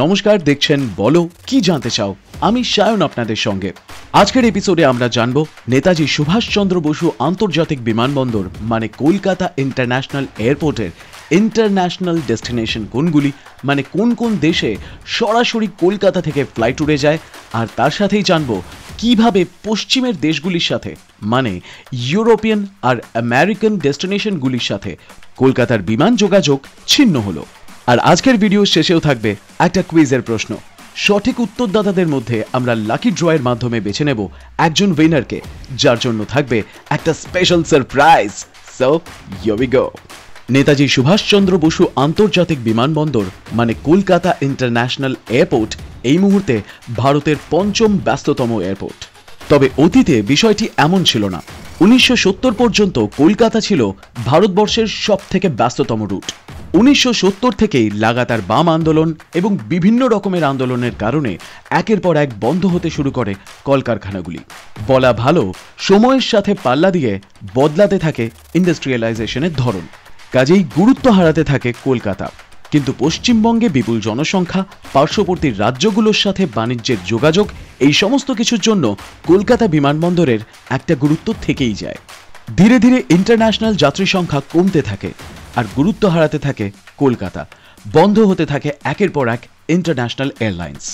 নমস্কার দেখছেন বলো কি জানতে চাও আমি সায়ন আপনাদের সঙ্গে আজকের এপিসোডে আমরা জানব নেতাজি সুভাষচন্দ্র বসু আন্তর্জাতিক বিমানবন্দর মানে কলকাতা ইন্টারন্যাশনাল এয়ারপোর্টের ইন্টারন্যাশনাল ডেস্টিনেশন কোনগুলি মানে কোন কোন দেশে সরাসরি কলকাতা থেকে ফ্লাইট উড়ে যায় আর তার সাথেই জানব কিভাবে পশ্চিমের দেশগুলির সাথে মানে ইউরোপিয়ান আর আমেরিকান ডেস্টিনেশনগুলির সাথে কলকাতার বিমান যোগাযোগ ছিন্ন হলো আর আজকের ভিডিও শেষেও থাকবে একটা কুইজের প্রশ্ন সঠিক উত্তরদাতাদের মধ্যে আমরা লাকি ড্রয়ের মাধ্যমে বেছে নেব একজন উইনারকে যার জন্য থাকবে একটা special surprise so go Netaji Subhash Chandra Bose আন্তর্জাতিক বিমানবন্দর মানে কলকাতা ইন্টারন্যাশনাল এয়ারপোর্ট এই মুহূর্তে ভারতের পঞ্চম ব্যস্ততম এয়ারপোর্ট তবে অতীতে বিষয়টি এমন ছিল না উনিশশো পর্যন্ত কলকাতা ছিল ভারতবর্ষের সবথেকে ব্যস্ততম রুট উনিশশো থেকেই লাগাতার বাম আন্দোলন এবং বিভিন্ন রকমের আন্দোলনের কারণে একের পর এক বন্ধ হতে শুরু করে কলকারখানাগুলি বলা ভালো সময়ের সাথে পাল্লা দিয়ে বদলাতে থাকে ইন্ডাস্ট্রিয়ালাইজেশনের ধরন কাজেই গুরুত্ব হারাতে থাকে কলকাতা কিন্তু পশ্চিমবঙ্গে বিপুল জনসংখ্যা পার্শ্ববর্তী রাজ্যগুলোর সাথে বাণিজ্যের যোগাযোগ এই সমস্ত কিছুর জন্য কলকাতা বিমানবন্দরের একটা গুরুত্ব থেকেই যায় ধীরে ধীরে ইন্টারন্যাশনাল যাত্রী সংখ্যা কমতে থাকে আর গুরুত্ব হারাতে থাকে কলকাতা বন্ধ হতে থাকে একের পর এক ইন্টারন্যাশনাল এয়ারলাইন্স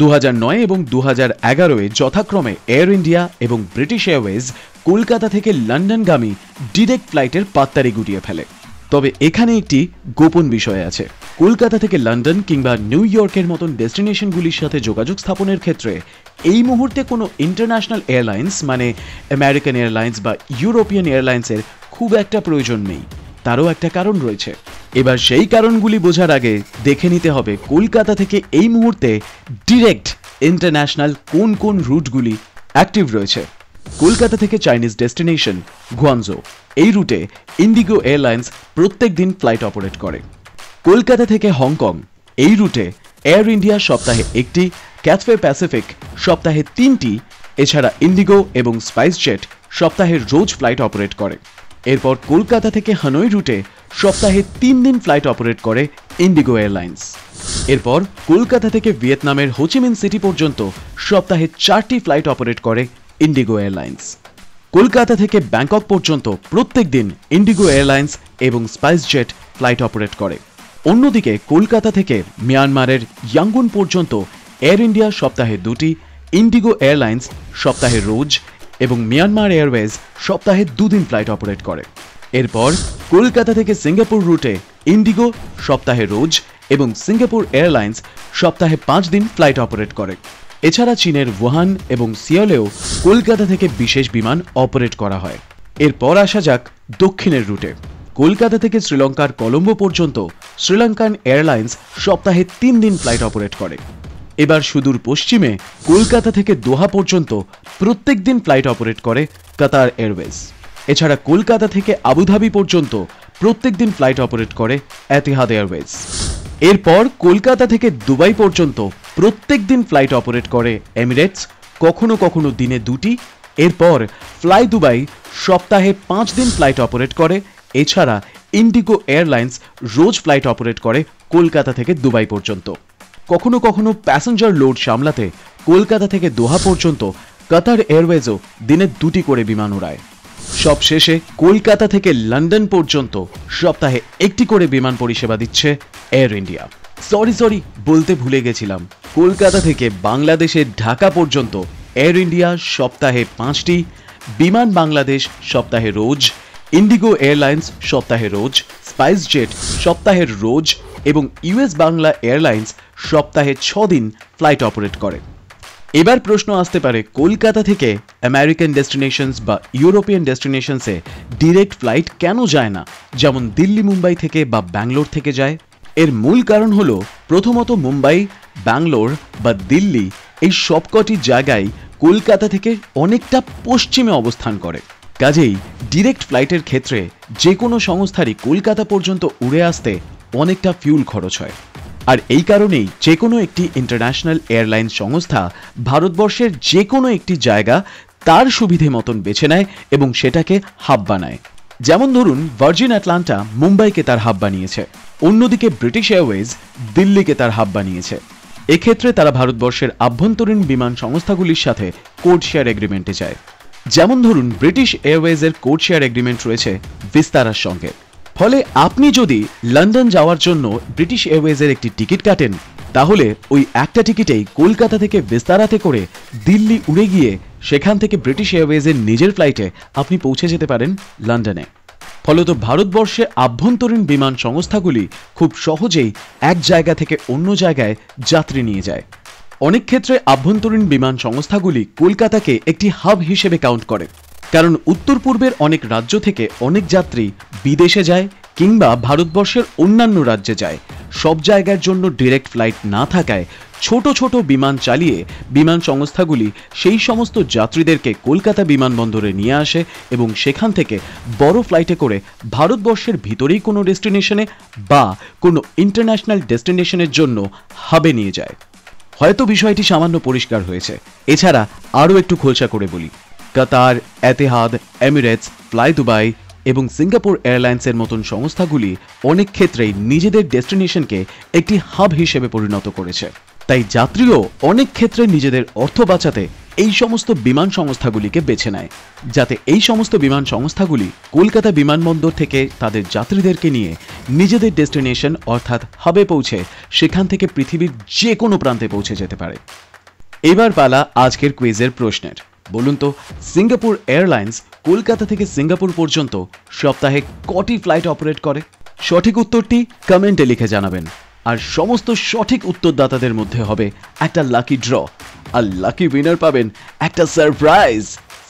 দু নয় এবং দু হাজার এগারোয় যথাক্রমে এয়ার ইন্ডিয়া এবং ব্রিটিশ এয়ারওয়েজ কলকাতা থেকে লন্ডনগামী ডিরেক্ট ফ্লাইটের পাত্তারি গুটিয়ে ফেলে তবে এখানে একটি গোপন বিষয় আছে কলকাতা থেকে লন্ডন কিংবা নিউ ইয়র্কের মতন ডেস্টিনেশনগুলির সাথে যোগাযোগ স্থাপনের ক্ষেত্রে এই মুহূর্তে কোনো ইন্টারন্যাশনাল এয়ারলাইন্স মানে আমেরিকান এয়ারলাইন্স বা ইউরোপিয়ান এয়ারলাইন্সের খুব একটা প্রয়োজন নেই তারও একটা কারণ রয়েছে এবার সেই কারণগুলি বোঝার আগে দেখে নিতে হবে কলকাতা থেকে এই মুহূর্তে ডিরেক্ট ইন্টারন্যাশনাল কোন কোন রুটগুলি অ্যাক্টিভ রয়েছে কলকাতা থেকে চাইনিজ ডেস্টিনেশন গুয়ানজো এই রুটে ইন্ডিগো এয়ারলাইন্স প্রত্যেক দিন ফ্লাইট অপারেট করে কলকাতা থেকে হংকং এই রুটে এয়ার ইন্ডিয়া সপ্তাহে একটি ক্যাথফে প্যাসিফিক সপ্তাহে তিনটি এছাড়া ইন্ডিগো এবং স্পাইসজেট সপ্তাহের রোজ ফ্লাইট অপারেট করে এরপর কলকাতা থেকে হানয় রুটে সপ্তাহে তিন দিন ফ্লাইট অপারেট করে ইন্ডিগো এয়ারলাইন্স এরপর কলকাতা থেকে ভিয়েতনামের হোচিমিন সিটি পর্যন্ত সপ্তাহে চারটি ফ্লাইট অপারেট করে ইন্ডিগো এয়ারলাইন্স কলকাতা থেকে ব্যাংকক পর্যন্ত প্রত্যেক দিন ইন্ডিগো এয়ারলাইন্স এবং স্পাইসজেট ফ্লাইট অপারেট করে অন্যদিকে কলকাতা থেকে মিয়ানমারের ইয়াঙ্গুন পর্যন্ত এয়ার ইন্ডিয়া সপ্তাহে দুটি ইন্ডিগো এয়ারলাইন্স সপ্তাহে রোজ এবং মিয়ানমার এয়ারওয়েজ সপ্তাহে দুদিন ফ্লাইট অপারেট করে এরপর কলকাতা থেকে সিঙ্গাপুর রুটে ইন্ডিগো সপ্তাহে রোজ এবং সিঙ্গাপুর এয়ারলাইন্স সপ্তাহে পাঁচ দিন ফ্লাইট অপারেট করে এছাড়া চীনের ওয়াহান এবং সিয়লেও কলকাতা থেকে বিশেষ বিমান অপারেট করা হয় এরপর আসা যাক দক্ষিণের রুটে কলকাতা থেকে শ্রীলঙ্কার কলম্বো পর্যন্ত শ্রীলঙ্কান এয়ারলাইন্স সপ্তাহে তিন দিন ফ্লাইট অপারেট করে এবার সুদূর পশ্চিমে কলকাতা থেকে দোহা পর্যন্ত প্রত্যেক দিন ফ্লাইট অপারেট করে কাতার এয়ারওয়েজ এছাড়া কলকাতা থেকে আবুধাবি পর্যন্ত প্রত্যেক দিন ফ্লাইট অপারেট করে এতিহাদ এয়ারওয়েজ এরপর কলকাতা থেকে দুবাই পর্যন্ত প্রত্যেক দিন ফ্লাইট অপারেট করে এমিরেটস কখনো কখনো দিনে দুটি এরপর ফ্লাই দুবাই সপ্তাহে পাঁচ দিন ফ্লাইট অপারেট করে এছাড়া ইন্ডিগো এয়ারলাইন্স রোজ ফ্লাইট অপারেট করে কলকাতা থেকে দুবাই পর্যন্ত কখনো কখনো প্যাসেঞ্জার লোড সামলাতে কলকাতা থেকে দোহা পর্যন্ত কাতার এয়ারওয়েজও দিনে দুটি করে বিমান উড়ায় শেষে কলকাতা থেকে লন্ডন পর্যন্ত সপ্তাহে একটি করে বিমান পরিষেবা দিচ্ছে এয়ার ইন্ডিয়া সরি সরি বলতে ভুলে গেছিলাম কলকাতা থেকে বাংলাদেশের ঢাকা পর্যন্ত এয়ার ইন্ডিয়া সপ্তাহে পাঁচটি বিমান বাংলাদেশ সপ্তাহে রোজ ইন্ডিগো এয়ারলাইন্স সপ্তাহে রোজ স্পাইস জেট সপ্তাহের রোজ এবং ইউএস বাংলা এয়ারলাইন্স সপ্তাহে ছ দিন ফ্লাইট অপারেট করে এবার প্রশ্ন আসতে পারে কলকাতা থেকে আমেরিকান ডেস্টিনেশনস বা ইউরোপিয়ান ডেস্টিনেশনসে ডিরেক্ট ফ্লাইট কেন যায় না যেমন দিল্লি মুম্বাই থেকে বা ব্যাঙ্গলোর থেকে যায় এর মূল কারণ হল প্রথমত মুম্বাই ব্যাঙ্গলোর বা দিল্লি এই সবকটি জায়গায় কলকাতা থেকে অনেকটা পশ্চিমে অবস্থান করে কাজেই ডিরেক্ট ফ্লাইটের ক্ষেত্রে যে কোনো সংস্থারই কলকাতা পর্যন্ত উড়ে আসতে অনেকটা ফিউল খরচ হয় আর এই কারণেই যে কোনো একটি ইন্টারন্যাশনাল এয়ারলাইন সংস্থা ভারতবর্ষের যে কোনো একটি জায়গা তার সুবিধে মতন বেছে নেয় এবং সেটাকে হাব বানায় যেমন ধরুন ভার্জিন অ্যাটলান্টা মুম্বাইকে তার হাব বানিয়েছে অন্যদিকে ব্রিটিশ এয়ারওয়েজ দিল্লিকে তার হাব বানিয়েছে এক্ষেত্রে তারা ভারতবর্ষের আভ্যন্তরীণ বিমান সংস্থাগুলির সাথে কোড শেয়ার এগ্রিমেন্টে যায় যেমন ধরুন ব্রিটিশ এয়ারওয়েজের কোড শেয়ার এগ্রিমেন্ট রয়েছে বিস্তারার সঙ্গে ফলে আপনি যদি লন্ডন যাওয়ার জন্য ব্রিটিশ এয়ারওয়েজের একটি টিকিট কাটেন তাহলে ওই একটা টিকিটেই কলকাতা থেকে বেস্তারাতে করে দিল্লি উড়ে গিয়ে সেখান থেকে ব্রিটিশ এয়ারওয়েজের নিজের ফ্লাইটে আপনি পৌঁছে যেতে পারেন লন্ডনে ফলত ভারতবর্ষে আভ্যন্তরীণ বিমান সংস্থাগুলি খুব সহজেই এক জায়গা থেকে অন্য জায়গায় যাত্রী নিয়ে যায় অনেক ক্ষেত্রে আভ্যন্তরীণ বিমান সংস্থাগুলি কলকাতাকে একটি হাব হিসেবে কাউন্ট করে কারণ উত্তর পূর্বের অনেক রাজ্য থেকে অনেক যাত্রী বিদেশে যায় কিংবা ভারতবর্ষের অন্যান্য রাজ্যে যায় সব জায়গার জন্য ডিরেক্ট ফ্লাইট না থাকায় ছোট ছোট বিমান চালিয়ে বিমান সংস্থাগুলি সেই সমস্ত যাত্রীদেরকে কলকাতা বিমানবন্দরে নিয়ে আসে এবং সেখান থেকে বড় ফ্লাইটে করে ভারতবর্ষের ভিতরেই কোনো ডেস্টিনেশনে বা কোনো ইন্টারন্যাশনাল ডেস্টিনেশনের জন্য হাবে নিয়ে যায় হয়তো বিষয়টি সামান্য পরিষ্কার হয়েছে এছাড়া আরও একটু খোলসা করে বলি Qatar Etihad Emirates fly Dubai এবং সিঙ্গাপুর এয়ারলাইন্সের মতন সংস্থাগুলি অনেক ক্ষেত্রেই নিজেদের ডেস্টিনেশনকে একটি হাব হিসেবে পরিণত করেছে তাই যাত্রীও অনেক ক্ষেত্রে নিজেদের অর্থ বাঁচাতে এই সমস্ত বিমান সংস্থাগুলিকে বেছে নেয় যাতে এই সমস্ত বিমান সংস্থাগুলি কলকাতা বিমানবন্দর থেকে তাদের যাত্রীদেরকে নিয়ে নিজেদের ডেস্টিনেশন অর্থাৎ হাবে পৌঁছে সেখান থেকে পৃথিবীর যে কোনো প্রান্তে পৌঁছে যেতে পারে এবার পালা আজকের কুইজের প্রশ্নের বলুন তো সিঙ্গাপুর এয়ারলাইন্স কলকাতা থেকে সিঙ্গাপুর পর্যন্ত সপ্তাহে কটি ফ্লাইট অপারেট করে সঠিক উত্তরটি কমেন্টে লিখে জানাবেন আর সমস্ত সঠিক উত্তরদাতাদের মধ্যে হবে একটা লাকি ড্র আর লাকি উইনার পাবেন একটা সারপ্রাইজ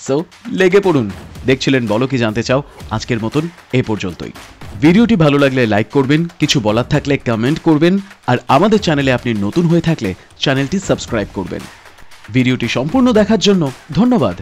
সো লেগে পড়ুন দেখছিলেন বলো কি জানতে চাও আজকের মতন এ পর্যন্তই ভিডিওটি ভালো লাগলে লাইক করবেন কিছু বলার থাকলে কমেন্ট করবেন আর আমাদের চ্যানেলে আপনি নতুন হয়ে থাকলে চ্যানেলটি সাবস্ক্রাইব করবেন ভিডিওটি সম্পূর্ণ দেখার জন্য ধন্যবাদ